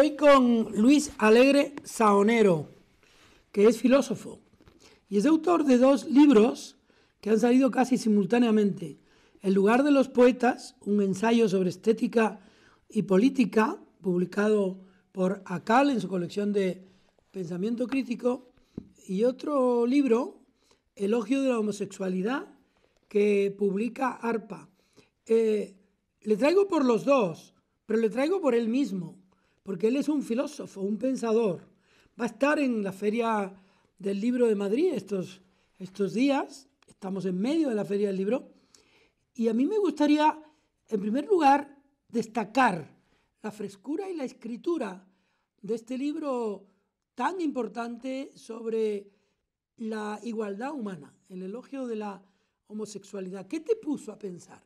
Estoy con Luis Alegre Saonero, que es filósofo y es autor de dos libros que han salido casi simultáneamente. El lugar de los poetas, un ensayo sobre estética y política, publicado por Acal en su colección de pensamiento crítico, y otro libro, Elogio de la homosexualidad, que publica ARPA. Eh, le traigo por los dos, pero le traigo por él mismo porque él es un filósofo, un pensador. Va a estar en la Feria del Libro de Madrid estos, estos días, estamos en medio de la Feria del Libro, y a mí me gustaría, en primer lugar, destacar la frescura y la escritura de este libro tan importante sobre la igualdad humana, el elogio de la homosexualidad. ¿Qué te puso a pensar?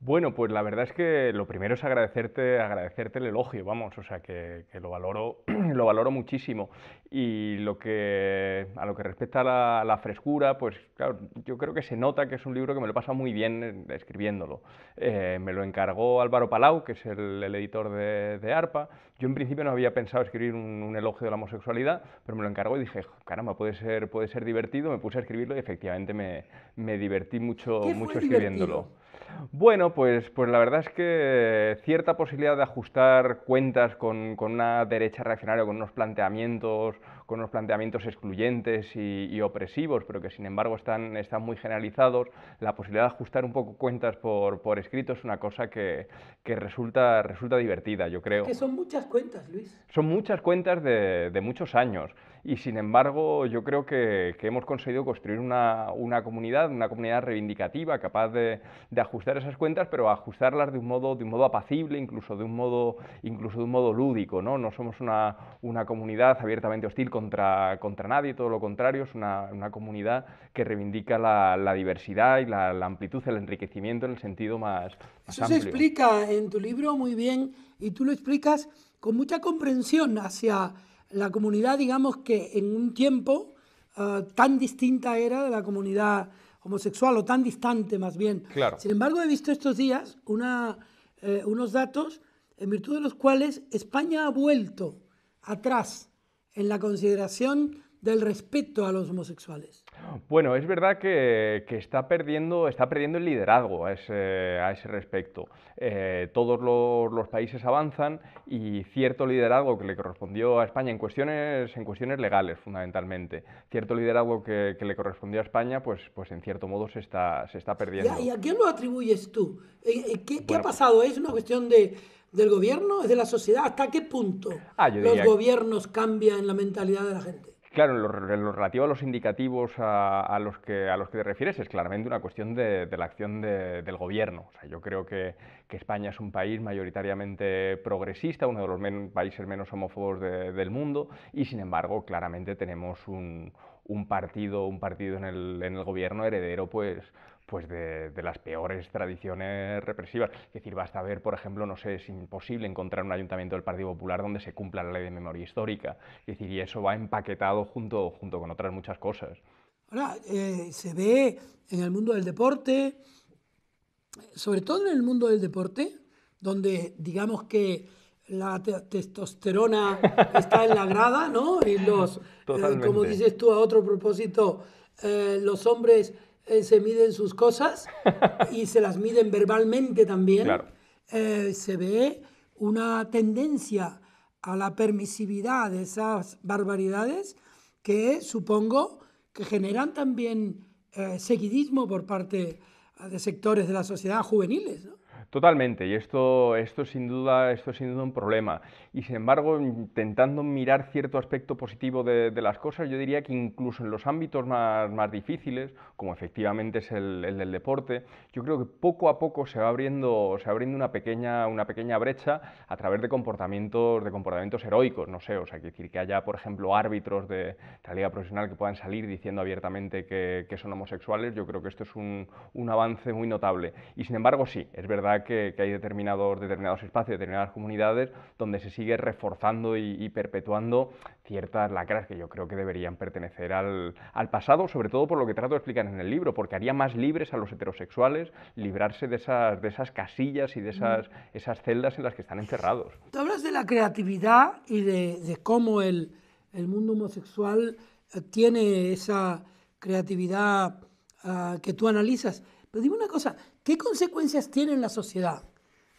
Bueno, pues la verdad es que lo primero es agradecerte, agradecerte el elogio, vamos, o sea que, lo valoro, lo valoro muchísimo. Y lo que a lo que respecta a la, frescura, pues claro, yo creo que se nota que es un libro que me lo pasa muy bien eh, escribiéndolo. Eh, me lo encargó Álvaro Palau, que es el, editor de, ARPA. Yo en principio no había pensado escribir un, elogio de la homosexualidad, pero me lo encargó y dije, caramba, puede ser, puede ser divertido. Me puse a escribirlo y efectivamente me, divertí mucho, mucho escribiéndolo. Bueno, pues, pues la verdad es que cierta posibilidad de ajustar cuentas con, con una derecha reaccionaria, con unos planteamientos, con unos planteamientos excluyentes y, opresivos, pero que sin embargo están, están muy generalizados, la posibilidad de ajustar un poco cuentas por, por escrito es una cosa que, que, resulta, resulta divertida, yo creo. Que son muchas cuentas, Luis. Son muchas cuentas de, de muchos años y sin embargo yo creo que, que hemos conseguido construir una, una, comunidad, una comunidad reivindicativa capaz de, de, ajustar esas cuentas, pero ajustarlas de un modo, de un modo apacible, incluso de un modo, incluso de un modo lúdico. No, no somos una, una comunidad abiertamente hostil con contra, nadie, todo lo contrario, es una, comunidad que reivindica la, diversidad y la, amplitud, el enriquecimiento en el sentido más, Eso se explica en tu libro muy bien y tú lo explicas con mucha comprensión hacia la comunidad, digamos que en un tiempo ah, tan distinta era de la comunidad homosexual o tan distante más bien. Sin embargo, he visto estos días una, eh, unos datos en virtud de los cuales España ha vuelto atrás en la consideración del respeto a los homosexuales. Bueno, es verdad que, está, perdiendo, está perdiendo el liderazgo a ese, respecto. Eh, todos los, países avanzan y cierto liderazgo que le correspondió a España en cuestiones, en cuestiones legales, fundamentalmente, cierto liderazgo que, le correspondió a España, pues, pues en cierto modo se está, se está perdiendo. ¿Y a, quién lo atribuyes tú? Eh, eh, ¿Qué, ha pasado? ¿Es una cuestión de del gobierno? ¿Es de la sociedad? ¿Hasta qué punto ah, los gobiernos cambian la mentalidad de la gente? Claro, en lo, relativo a los indicativos a, los que, a los que te refieres es claramente una cuestión de, la acción del gobierno. O sea, yo creo que, España es un país mayoritariamente progresista, uno de los países menos homófobos del mundo, y sin embargo, claramente tenemos un, partido, un partido en el, en el gobierno heredero, pues pues de, las peores tradiciones represivas. Es decir, basta ver, por ejemplo, no sé, es imposible encontrar un ayuntamiento del Partido Popular donde se cumpla la ley de memoria histórica. Es decir, y eso va empaquetado junto, junto con otras muchas cosas. Ahora, eh, se ve en el mundo del deporte, sobre todo en el mundo del deporte, donde digamos que la testosterona está en la grada, ¿no? Y los, eh, como dices tú, a otro propósito, eh, los hombres eh, se miden sus cosas y se las miden verbalmente también, eh, se ve una tendencia a la permisividad de esas barbaridades que supongo que generan también eh, seguidismo por parte de sectores de la sociedad juveniles. ¿no? Totalmente, y esto, sin duda, esto es sin duda un problema. Y sin embargo, intentando mirar cierto aspecto positivo de, las cosas, yo diría que incluso en los ámbitos más, difíciles, como efectivamente es el, del deporte, yo creo que poco a poco se va abriendo, se una, pequeña, pequeña brecha a través de comportamientos, de comportamientos heroicos, no sé, o sea, que decir que haya, por ejemplo, árbitros de, la liga profesional que puedan salir diciendo abiertamente que, son homosexuales, yo creo que esto es un, un avance muy notable. Y sin embargo, sí, es verdad que, hay determinados, determinados espacios, determinadas comunidades donde se sigue reforzando y, perpetuando ciertas lacras que yo creo que deberían pertenecer al, pasado, sobre todo por lo que trato de explicar en el libro, porque haría más libres a los heterosexuales librarse de esas, de esas casillas y de esas, esas celdas en las que están encerrados. Tú hablas de la creatividad y de, cómo el, mundo homosexual eh, tiene esa creatividad ah, que tú analizas. Pero dime una cosa, ¿Qué consecuencias tiene en la sociedad,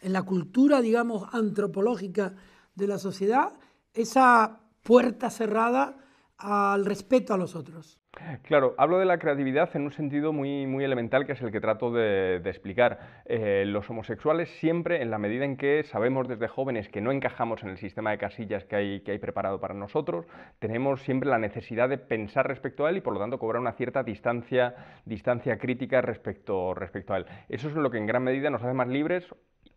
en la cultura, digamos, antropológica de la sociedad, esa puerta cerrada al respeto a los otros? Claro, hablo de la creatividad en un sentido muy, muy elemental que es el que trato de, explicar. Eh, los homosexuales siempre, en la medida en que sabemos desde jóvenes que no encajamos en el sistema de casillas que hay, que hay preparado para nosotros, tenemos siempre la necesidad de pensar respecto a él y por lo tanto cobrar una cierta distancia, distancia crítica respecto, respecto a él. Eso es lo que en gran medida nos hace más libres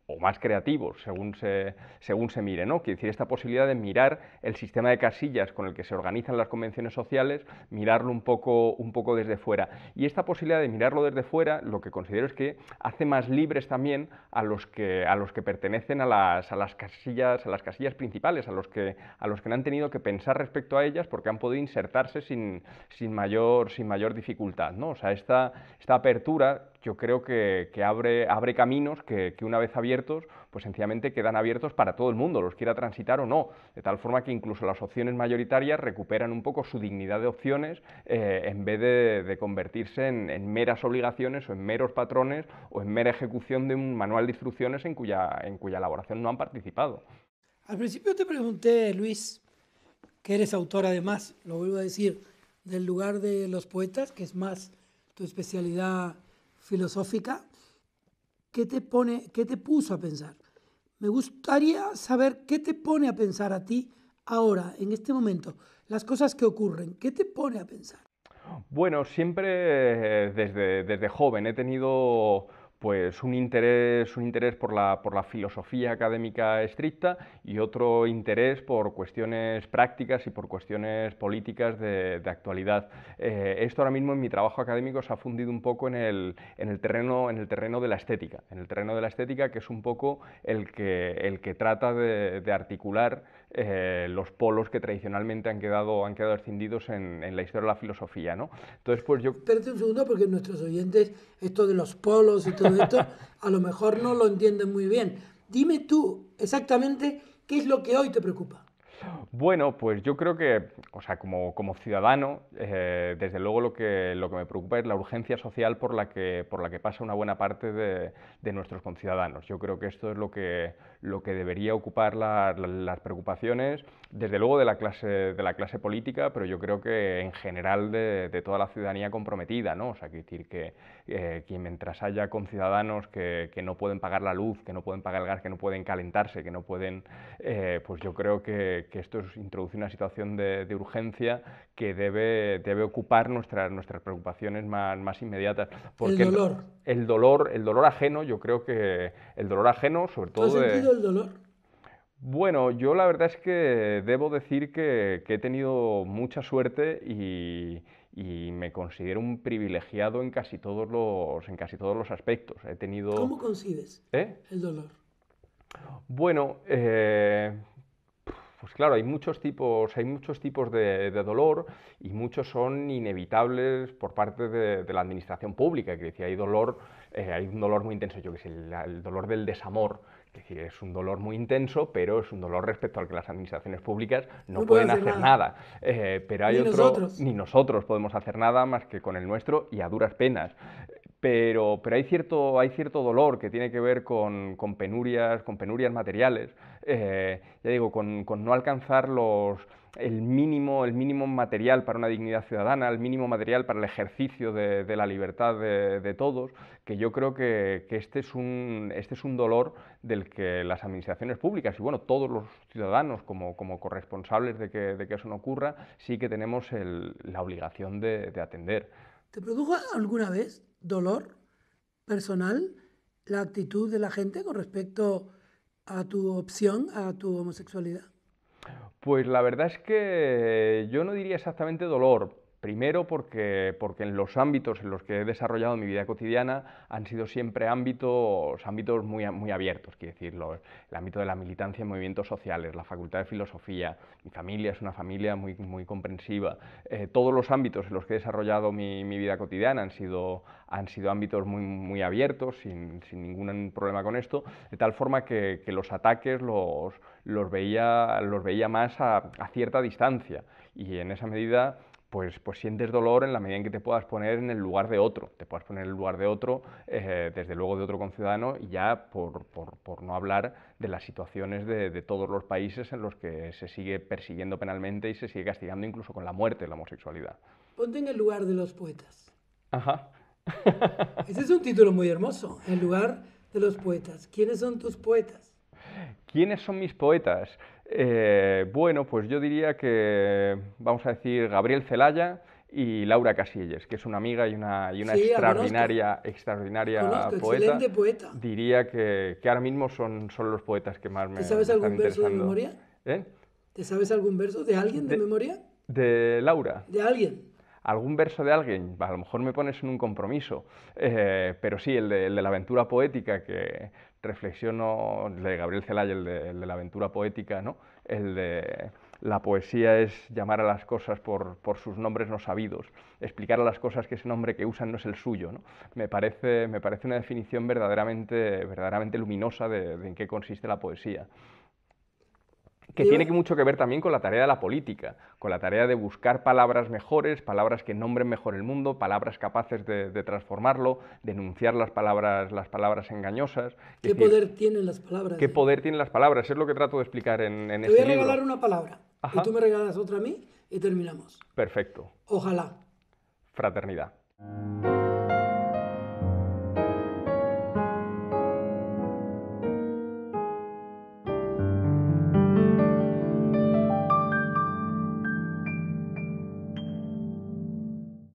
o más creativos, según se, según se mire, ¿no? Quiere decir, esta posibilidad de mirar el sistema de casillas con el que se organizan las convenciones sociales, mirarlo un poco, un poco desde fuera. Y esta posibilidad de mirarlo desde fuera, lo que considero es que hace más libres también a los que, a los que pertenecen a las, casillas, a las casillas principales, a los, que, a los que no han tenido que pensar respecto a ellas porque han podido insertarse sin, mayor, sin mayor dificultad, ¿no? O sea, esta, esta apertura yo creo que, abre, caminos que, una vez abiertos, pues sencillamente quedan abiertos para todo el mundo, los quiera transitar o no, de tal forma que incluso las opciones mayoritarias recuperan un poco su dignidad de opciones eh, en vez de, convertirse en, meras obligaciones o en meros patrones o en mera ejecución de un manual de instrucciones en cuya, en cuya elaboración no han participado. Al principio te pregunté, Luis, que eres autor además, lo vuelvo a decir, del lugar de los poetas, que es más tu especialidad filosófica ¿qué te, pone, que te puso a pensar. Me gustaría saber qué te pone a pensar a ti ahora, en este momento, las cosas que ocurren, qué te pone a pensar. Bueno, siempre eh, desde, desde joven he tenido pues un interés, un interés por, la, filosofía académica estricta y otro interés por cuestiones prácticas y por cuestiones políticas de, actualidad. Eh, esto ahora mismo en mi trabajo académico se ha fundido un poco en el, terreno, en el terreno de la estética, en el terreno de la estética que es un poco el que, el que trata de articular eh, los polos que tradicionalmente han quedado, han quedado escindidos en, la historia de la filosofía, ¿no? Entonces, pues yo... Espérate un segundo, porque nuestros oyentes, esto de los polos y todo esto, a lo mejor no lo entienden muy bien. Dime tú exactamente qué es lo que hoy te preocupa. Bueno, pues yo creo que, o sea, como, como ciudadano, eh, desde luego lo que, lo que me preocupa es la urgencia social por la que, por la que pasa una buena parte de, de nuestros conciudadanos. Yo creo que esto es lo que, lo que debería ocupar las preocupaciones, desde luego de la, clase, de la clase política, pero yo creo que en general de, toda la ciudadanía comprometida, ¿no? O sea, que decir eh, que, mientras haya conciudadanos que, que no pueden pagar la luz, que no pueden pagar el gas, que no pueden calentarse, que no pueden, eh, pues yo creo que, que, esto introduce una situación de, urgencia que debe, debe ocupar nuestras, nuestras preocupaciones más, inmediatas. Porque el dolor. El, dolor. ajeno, yo creo que el dolor ajeno, sobre todo el dolor? Bueno, yo la verdad es que debo decir que, he tenido mucha suerte y, me considero un privilegiado en casi todos los, en casi todos los aspectos. He tenido... ¿Cómo concibes ¿Eh? el dolor? Bueno, eh, pues claro, hay muchos tipos, hay muchos tipos de, dolor y muchos son inevitables por parte de, la administración pública. Que decía, hay dolor, eh, hay un dolor muy intenso, yo que el dolor del desamor, es decir, es un dolor muy intenso, pero es un dolor respecto al que las administraciones públicas no, pueden hacer, nada. Eh, pero hay ni otro, Ni nosotros podemos hacer nada más que con el nuestro y a duras penas. Pero, pero hay, cierto, hay cierto dolor que tiene que ver con, penurias, con penurias materiales. Eh, ya digo, con, con no alcanzar los el mínimo, el mínimo material para una dignidad ciudadana, el mínimo material para el ejercicio de, la libertad de, todos, que yo creo que, este, es un, este es un dolor del que las administraciones públicas y bueno, todos los ciudadanos como, corresponsables de que, eso no ocurra, sí que tenemos la obligación de atender. ¿Te produjo alguna vez dolor personal la actitud de la gente con respecto a tu opción, a tu homosexualidad? Pues la verdad es que yo no diría exactamente dolor, Primero porque, porque en los ámbitos en los que he desarrollado mi vida cotidiana han sido siempre ámbitos, ámbitos muy, muy abiertos, quiero decirlo, el ámbito de la militancia en movimientos sociales, la facultad de filosofía, mi familia es una familia muy, muy comprensiva, eh, todos los ámbitos en los que he desarrollado mi, mi vida cotidiana han sido, han sido ámbitos muy, muy abiertos, sin, sin, ningún problema con esto, de tal forma que, los ataques los, los, veía, los veía más a cierta distancia y en esa medida pues, pues sientes dolor en la medida en que te puedas poner en el lugar de otro, te puedas poner en el lugar de otro, eh, desde luego de otro conciudadano, y ya por, no hablar de las situaciones de, todos los países en los que se sigue persiguiendo penalmente y se sigue castigando incluso con la muerte la homosexualidad. Ponte en el lugar de los poetas. Ajá. Ese es un título muy hermoso, en lugar de los poetas. ¿Quiénes son tus poetas? ¿Quiénes son mis poetas? Eh, bueno, pues yo diría que, vamos a decir, Gabriel Celaya y Laura Casillas, que es una amiga y una, extraordinaria, extraordinaria poeta, Diría que, ahora mismo son, son los poetas que más me ¿Te sabes algún verso de memoria? ¿Eh? ¿Te sabes algún verso de alguien de, de memoria? De Laura. ¿De alguien? algún verso de alguien, a lo mejor me pones en un compromiso, eh, pero sí, el de, la aventura poética que reflexiono, el de Gabriel Celaya, el de, la aventura poética, ¿no? el de la poesía es llamar a las cosas por, sus nombres no sabidos, explicar a las cosas que ese nombre que usan no es el suyo. Me, parece, me parece una definición verdaderamente, verdaderamente luminosa de en qué consiste la poesía que tiene mucho que ver también con la tarea de la política, con la tarea de buscar palabras mejores, palabras que nombren mejor el mundo, palabras capaces de, transformarlo, denunciar las palabras, las palabras engañosas. ¿Qué poder tienen las palabras? ¿Qué poder tienen las palabras? Es lo que trato de explicar en, en Te este voy a regalar una palabra y tú me regalas otra a mí y terminamos. Perfecto. Ojalá. Fraternidad.